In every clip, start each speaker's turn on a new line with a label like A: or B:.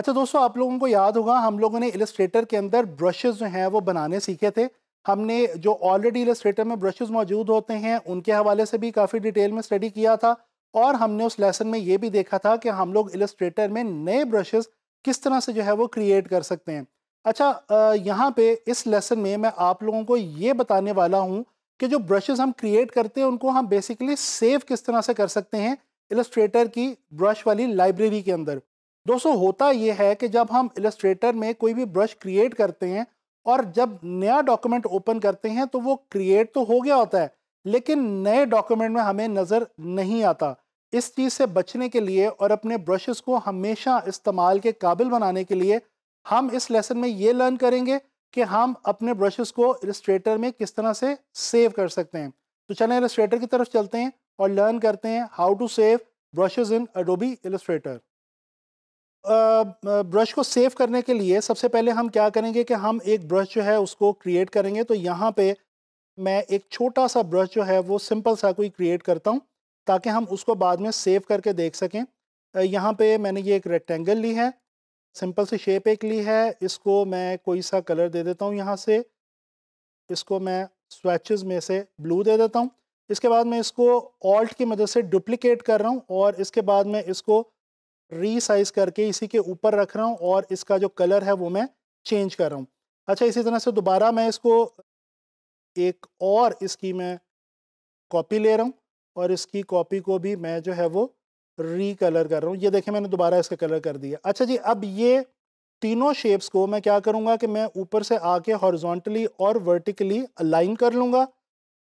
A: अच्छा दोस्तों आप लोगों को याद होगा हम लोगों ने इलस्ट्रेटर के अंदर ब्रशेज़ जो हैं वो बनाने सीखे थे हमने जो ऑलरेडी इलस्ट्रेटर में ब्रशेज़ मौजूद होते हैं उनके हवाले से भी काफ़ी डिटेल में स्टडी किया था और हमने उस लेसन में ये भी देखा था कि हम लोग इलस्ट्रेटर में नए ब्रशेज़ किस तरह से जो है वो क्रिएट कर सकते हैं अच्छा यहाँ पे इस लेसन में मैं आप लोगों को ये बताने वाला हूँ कि जो ब्रशेज़ हम क्रिएट करते हैं उनको हम बेसिकली सेव किस तरह से कर सकते हैं इलस्ट्रेटर की ब्रश वाली लाइब्रेरी के अंदर दोस्तों होता यह है कि जब हम इलस्ट्रेटर में कोई भी ब्रश क्रिएट करते हैं और जब नया डॉक्यूमेंट ओपन करते हैं तो वो क्रिएट तो हो गया होता है लेकिन नए डॉक्यूमेंट में हमें नज़र नहीं आता इस चीज़ से बचने के लिए और अपने ब्रशेस को हमेशा इस्तेमाल के काबिल बनाने के लिए हम इस लेसन में ये लर्न करेंगे कि हम अपने ब्रशेस को इलस्ट्रेटर में किस तरह से सेव कर सकते हैं तो चलें इलस्ट्रेटर की तरफ चलते हैं और लर्न करते हैं how to save brushes in Adobe Illustrator brush को सेव करने के लिए सबसे पहले हम क्या करेंगे कि हम एक ब्रश जो है उसको क्रिएट करेंगे तो यहाँ पे मैं एक छोटा सा ब्रश जो है वो सिंपल सा कोई क्रिएट करता हूँ ताकि हम उसको बाद में सेव करके देख सकें यहाँ पे मैंने ये एक रेक्टेंगल ली है सिंपल सी शेप एक ली है इसको मैं कोई सा कलर दे देता हूँ यहाँ से इसको मैं स्वेचेज में से ब्लू दे देता हूँ इसके बाद मैं इसको ऑल्ट की मदद से डुप्लिकेट कर रहा हूँ और इसके बाद मैं इसको रीसाइज करके इसी के ऊपर रख रहा हूँ और इसका जो कलर है वो मैं चेंज कर रहा हूँ अच्छा इसी तरह से दोबारा मैं इसको एक और इसकी मैं कॉपी ले रहा हूँ और इसकी कॉपी को भी मैं जो है वो री कलर कर रहा हूँ ये देखें मैंने दोबारा इसका कलर कर दिया अच्छा जी अब ये तीनों शेप्स को मैं क्या करूँगा कि मैं ऊपर से आके हॉर्जोंटली और वर्टिकली अलाइन कर लूँगा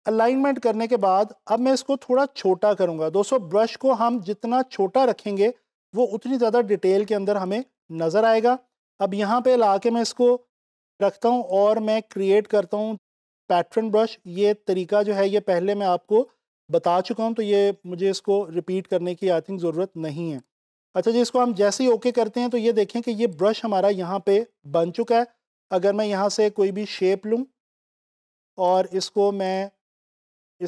A: अलाइनमेंट करने के बाद अब मैं इसको थोड़ा छोटा करूँगा दोस्तों ब्रश को हम जितना छोटा रखेंगे वो उतनी ज़्यादा डिटेल के अंदर हमें नज़र आएगा अब यहाँ पे ला के मैं इसको रखता हूँ और मैं क्रिएट करता हूँ पैटर्न ब्रश ये तरीका जो है ये पहले मैं आपको बता चुका हूँ तो ये मुझे इसको रिपीट करने की आई थिंक ज़रूरत नहीं है अच्छा जी इसको हम जैसे ही ओके करते हैं तो ये देखें कि ये ब्रश हमारा यहाँ पर बन चुका है अगर मैं यहाँ से कोई भी शेप लूँ और इसको मैं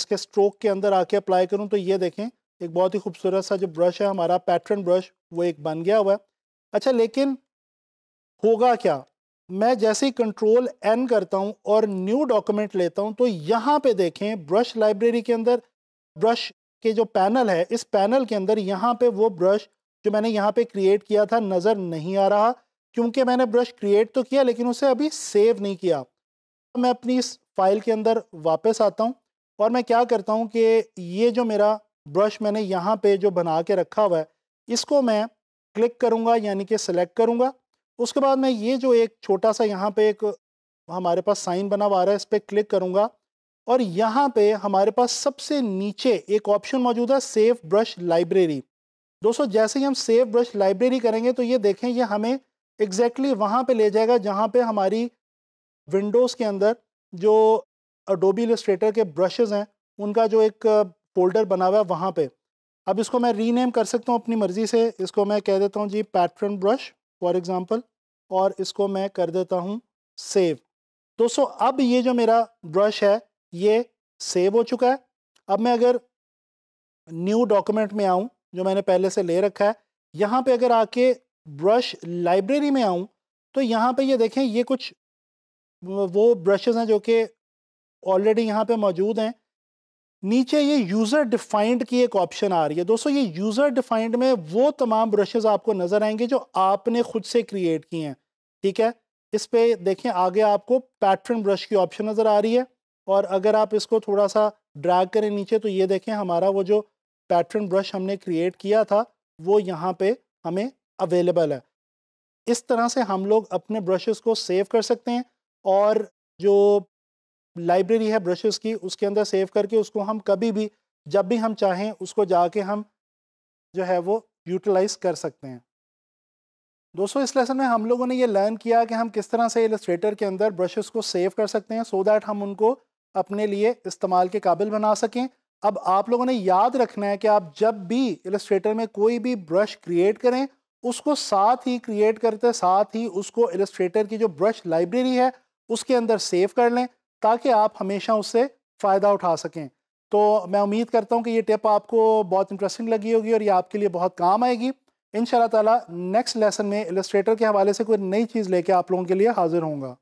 A: इसके स्ट्रोक के अंदर आके अप्लाई करूँ तो ये देखें एक बहुत ही खूबसूरत सा जो ब्रश है हमारा पैटर्न ब्रश वो एक बन गया हुआ है अच्छा लेकिन होगा क्या मैं जैसे ही कंट्रोल एन करता हूँ और न्यू डॉक्यूमेंट लेता हूँ तो यहाँ पे देखें ब्रश लाइब्रेरी के अंदर ब्रश के जो पैनल है इस पैनल के अंदर यहाँ पे वो ब्रश जो मैंने यहाँ पे क्रिएट किया था नज़र नहीं आ रहा क्योंकि मैंने ब्रश क्रिएट तो किया लेकिन उसे अभी सेव नहीं किया तो मैं अपनी इस फाइल के अंदर वापस आता हूँ और मैं क्या करता हूँ कि ये जो मेरा ब्रश मैंने यहाँ पे जो बना के रखा हुआ है इसको मैं क्लिक करूँगा यानी कि सिलेक्ट करूँगा उसके बाद मैं ये जो एक छोटा सा यहाँ पे एक हमारे पास साइन बना हुआ आ रहा है इस पर क्लिक करूँगा और यहाँ पे हमारे पास सबसे नीचे एक ऑप्शन मौजूद है सेव ब्रश लाइब्रेरी दोस्तों जैसे ही हम सेव ब्रश लाइब्रेरी करेंगे तो ये देखें ये हमें एग्जैक्टली exactly वहाँ पर ले जाएगा जहाँ पर हमारी विंडोज़ के अंदर जो अडोबी इलस्ट्रेटर के ब्रशेज़ हैं उनका जो एक फोल्डर बना हुआ है वहाँ पे अब इसको मैं रीनेम कर सकता हूँ अपनी मर्ज़ी से इसको मैं कह देता हूँ जी पैटर्न ब्रश फॉर एग्ज़ाम्पल और इसको मैं कर देता हूँ सेव दोस्तों अब ये जो मेरा ब्रश है ये सेव हो चुका है अब मैं अगर न्यू डॉक्यूमेंट में आऊँ जो मैंने पहले से ले रखा है यहाँ पे अगर आके ब्रश लाइब्रेरी में आऊँ तो यहाँ पे ये देखें ये कुछ वो ब्रशेज़ हैं जो कि ऑलरेडी यहाँ पे मौजूद हैं नीचे ये यूज़र डिफाइंड की एक ऑप्शन आ रही है दोस्तों ये यूज़र डिफाइंड में वो तमाम ब्रशेज़ आपको नज़र आएंगे जो आपने खुद से क्रिएट किए हैं ठीक है इस पर देखें आगे आपको पैटर्न ब्रश की ऑप्शन नज़र आ रही है और अगर आप इसको थोड़ा सा ड्रैग करें नीचे तो ये देखें हमारा वो जो पैटर्न ब्रश हमने क्रिएट किया था वो यहाँ पर हमें अवेलेबल है इस तरह से हम लोग अपने ब्रशेज़ को सेव कर सकते हैं और जो लाइब्रेरी है ब्रशेस की उसके अंदर सेव करके उसको हम कभी भी जब भी हम चाहें उसको जाके हम जो है वो यूटिलाइज कर सकते हैं दोस्तों इस लेसन में हम लोगों ने ये लर्न किया कि हम किस तरह से इलस्ट्रेटर के अंदर ब्रशेस को सेव कर सकते हैं सो so दैट हम उनको अपने लिए इस्तेमाल के काबिल बना सकें अब आप लोगों ने याद रखना है कि आप जब भी इलस्ट्रेटर में कोई भी ब्रश क्रिएट करें उसको साथ ही क्रिएट करते साथ ही उसको इलस्ट्रेटर की जो ब्रश लाइब्रेरी है उसके अंदर सेव कर लें ताकि आप हमेशा उससे फ़ायदा उठा सकें तो मैं उम्मीद करता हूँ कि ये टिप आपको बहुत इंटरेस्टिंग लगी होगी और ये आपके लिए बहुत काम आएगी इन ताला नेक्स्ट लेसन में इलस्ट्रेटर के हवाले से कोई नई चीज़ लेके आप लोगों के लिए हाज़िर होंगे